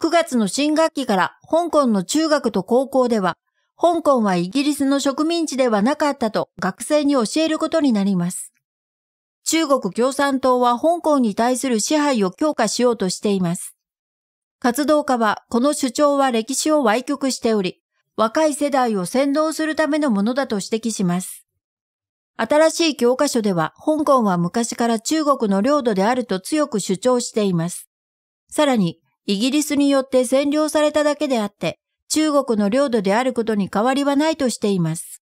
9月の新学期から香港の中学と高校では、香港はイギリスの植民地ではなかったと学生に教えることになります。中国共産党は香港に対する支配を強化しようとしています。活動家はこの主張は歴史を歪曲しており、若い世代を先導するためのものだと指摘します。新しい教科書では香港は昔から中国の領土であると強く主張しています。さらに、イギリスによって占領されただけであって、中国の領土であることに変わりはないとしています。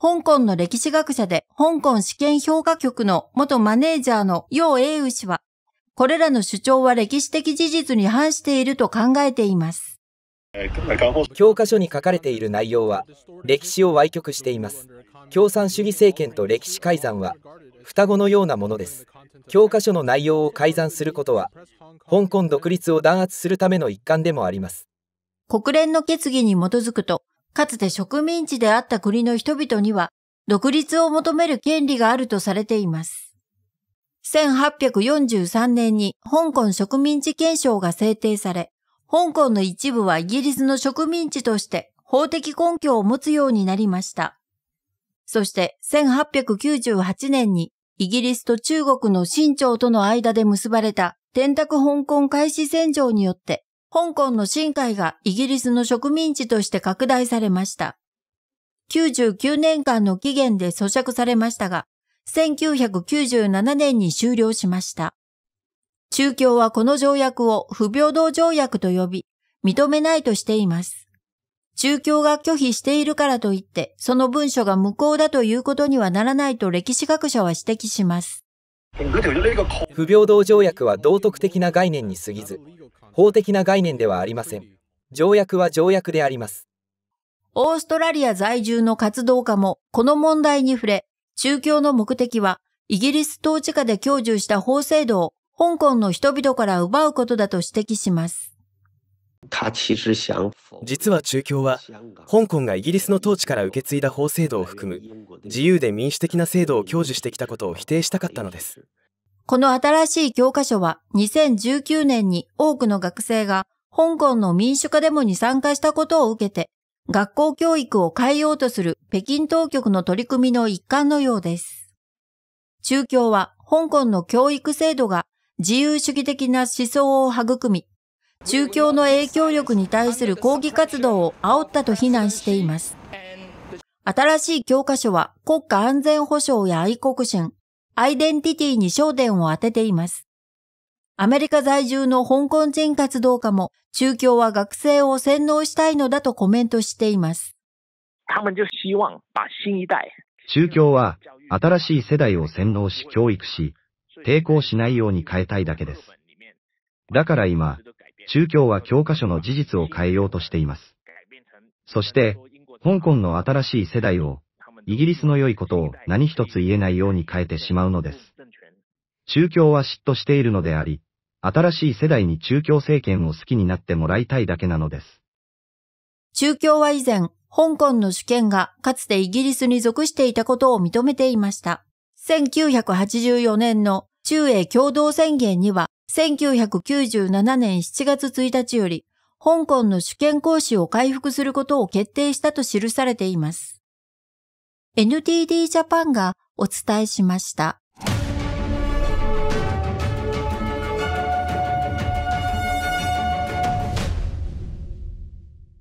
香港の歴史学者で香港試験評価局の元マネージャーの楊英雄氏は、これらの主張は歴史的事実に反していると考えています。教科書に書かれている内容は、歴史を歪曲しています。共産主義政権と歴史改ざんは、双子のようなものです。教科書の内容を改ざんすることは、香港独立を弾圧するための一環でもあります。国連の決議に基づくと、かつて植民地であった国の人々には、独立を求める権利があるとされています。1843年に香港植民地憲章が制定され、香港の一部はイギリスの植民地として法的根拠を持つようになりました。そして1898年にイギリスと中国の新朝との間で結ばれた天卓香港開始戦場によって、香港の新海がイギリスの植民地として拡大されました。99年間の期限で咀嚼されましたが、1997年に終了しました。中共はこの条約を不平等条約と呼び、認めないとしています。宗教が拒否しているからといって、その文書が無効だということにはならないと歴史学者は指摘します。不平等条約は道徳的な概念に過ぎず、法的な概念ではありません。条約は条約であります。オーストラリア在住の活動家もこの問題に触れ、宗教の目的はイギリス統治下で享受した法制度を香港の人々から奪うことだと指摘します。実は中共は香港がイギリスの統治から受け継いだ法制度を含む自由で民主的な制度を享受してきたことを否定したかったのですこの新しい教科書は2019年に多くの学生が香港の民主化デモに参加したことを受けて学校教育を変えようとする北京当局の取り組みの一環のようです。中共は香港の教育制度が自由主義的な思想を育み、中教の影響力に対する抗議活動を煽ったと非難しています。新しい教科書は国家安全保障や愛国心、アイデンティティに焦点を当てています。アメリカ在住の香港人活動家も、中共は学生を洗脳したいのだとコメントしています。中共は、新しい世代を洗脳し教育し、抵抗しないように変えたいだけです。だから今、中共は教科書の事実を変えようとしています。そして、香港の新しい世代を、イギリスの良いことを何一つ言えないように変えてしまうのです。中共は嫉妬しているのであり、新しい世代に中共政権を好きになってもらいたいだけなのです。中共は以前、香港の主権がかつてイギリスに属していたことを認めていました。1984年の中英共同宣言には、1997年7月1日より、香港の主権行使を回復することを決定したと記されています。NTD ジャパンがお伝えしました。